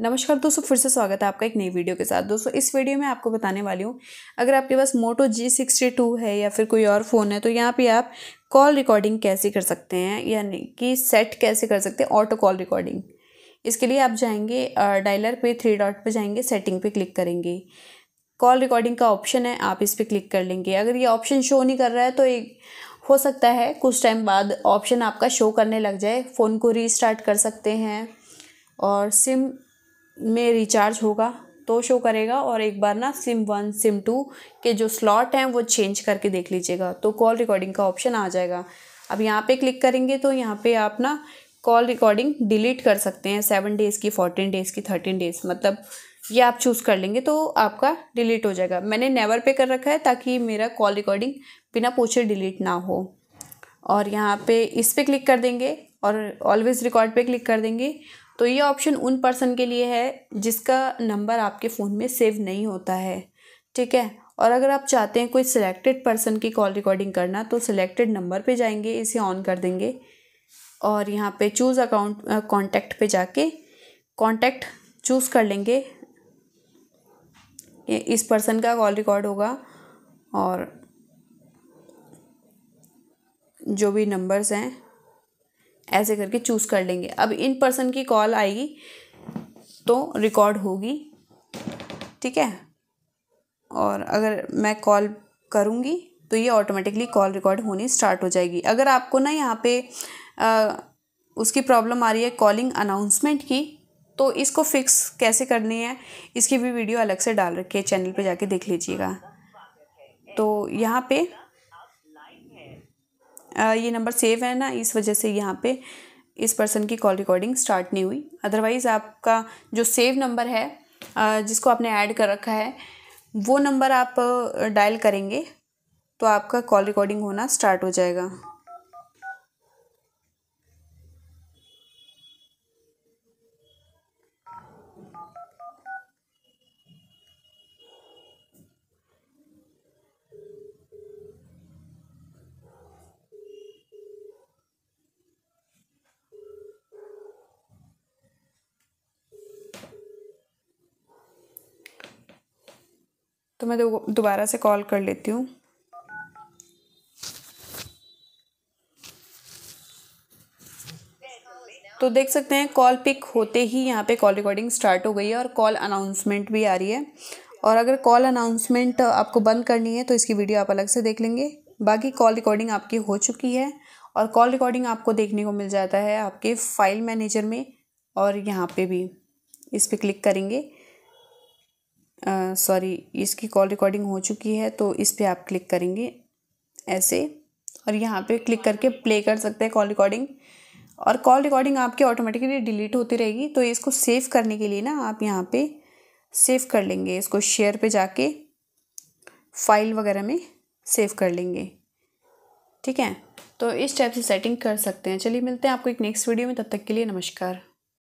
नमस्कार दोस्तों फिर से स्वागत है आपका एक नई वीडियो के साथ दोस्तों इस वीडियो में आपको बताने वाली हूँ अगर आपके पास मोटो जी सिक्सटी टू है या फिर कोई और फ़ोन है तो यहाँ पे आप कॉल रिकॉर्डिंग कैसे कर सकते हैं यानी कि सेट कैसे कर सकते हैं ऑटो कॉल रिकॉर्डिंग इसके लिए आप जाएंगे डायलर पे थ्री डॉट पे जाएंगे सेटिंग पे क्लिक करेंगे कॉल रिकॉर्डिंग का ऑप्शन है आप इस पर क्लिक कर लेंगे अगर ये ऑप्शन शो नहीं कर रहा है तो एक हो सकता है कुछ टाइम बाद ऑप्शन आपका शो करने लग जाए फ़ोन को रीस्टार्ट कर सकते हैं और सिम में रिचार्ज होगा तो शो करेगा और एक बार ना सिम वन सिम टू के जो स्लॉट हैं वो चेंज करके देख लीजिएगा तो कॉल रिकॉर्डिंग का ऑप्शन आ जाएगा अब यहाँ पे क्लिक करेंगे तो यहाँ पे आप ना कॉल रिकॉर्डिंग डिलीट कर सकते हैं सेवन डेज़ की फोर्टीन डेज़ की थर्टीन डेज़ मतलब ये आप चूज़ कर लेंगे तो आपका डिलीट हो जाएगा मैंने नेवर पे कर रखा है ताकि मेरा कॉल रिकॉर्डिंग बिना पूछे डिलीट ना हो और यहाँ पे इस पर क्लिक कर देंगे और ऑलवेज़ रिकॉर्ड पे क्लिक कर देंगे तो ये ऑप्शन उन पर्सन के लिए है जिसका नंबर आपके फ़ोन में सेव नहीं होता है ठीक है और अगर आप चाहते हैं कोई सिलेक्टेड पर्सन की कॉल रिकॉर्डिंग करना तो सिलेक्टेड नंबर पे जाएंगे इसे ऑन कर देंगे और यहाँ पे चूज़ अकाउंट कॉन्टैक्ट पे जाके कॉन्टैक्ट चूज़ कर लेंगे इस पर्सन का कॉल रिकॉर्ड होगा और जो भी नंबर्स हैं ऐसे करके चूज़ कर लेंगे अब इन पर्सन की कॉल आएगी तो रिकॉर्ड होगी ठीक है और अगर मैं कॉल करूँगी तो ये ऑटोमेटिकली कॉल रिकॉर्ड होनी स्टार्ट हो जाएगी अगर आपको ना यहाँ पे आ, उसकी प्रॉब्लम आ रही है कॉलिंग अनाउंसमेंट की तो इसको फिक्स कैसे करनी है इसकी भी वीडियो अलग से डाल रखी है चैनल पे जाके देख लीजिएगा तो यहाँ पे ये नंबर सेव है ना इस वजह से यहाँ पे इस पर्सन की कॉल रिकॉर्डिंग स्टार्ट नहीं हुई अदरवाइज़ आपका जो सेव नंबर है जिसको आपने ऐड कर रखा है वो नंबर आप डायल करेंगे तो आपका कॉल रिकॉर्डिंग होना स्टार्ट हो जाएगा तो मैं दोबारा से कॉल कर लेती हूँ तो देख सकते हैं कॉल पिक होते ही यहाँ पे कॉल रिकॉर्डिंग स्टार्ट हो गई है और कॉल अनाउंसमेंट भी आ रही है और अगर कॉल अनाउंसमेंट आपको बंद करनी है तो इसकी वीडियो आप अलग से देख लेंगे बाकी कॉल रिकॉर्डिंग आपकी हो चुकी है और कॉल रिकॉर्डिंग आपको देखने को मिल जाता है आपके फाइल मैनेजर में और यहाँ पे भी इस पर क्लिक करेंगे सॉरी इसकी कॉल रिकॉर्डिंग हो चुकी है तो इस पर आप क्लिक करेंगे ऐसे और यहाँ पे क्लिक करके प्ले कर सकते हैं कॉल रिकॉर्डिंग और कॉल रिकॉर्डिंग आपकी ऑटोमेटिकली डिलीट होती रहेगी तो इसको सेव करने के लिए ना आप यहाँ पे सेव कर लेंगे इसको शेयर पे जाके फाइल वगैरह में सेव कर लेंगे ठीक है तो इस टाइप से सेटिंग कर सकते हैं चलिए मिलते हैं आपको एक नेक्स्ट वीडियो में तब तक के लिए नमस्कार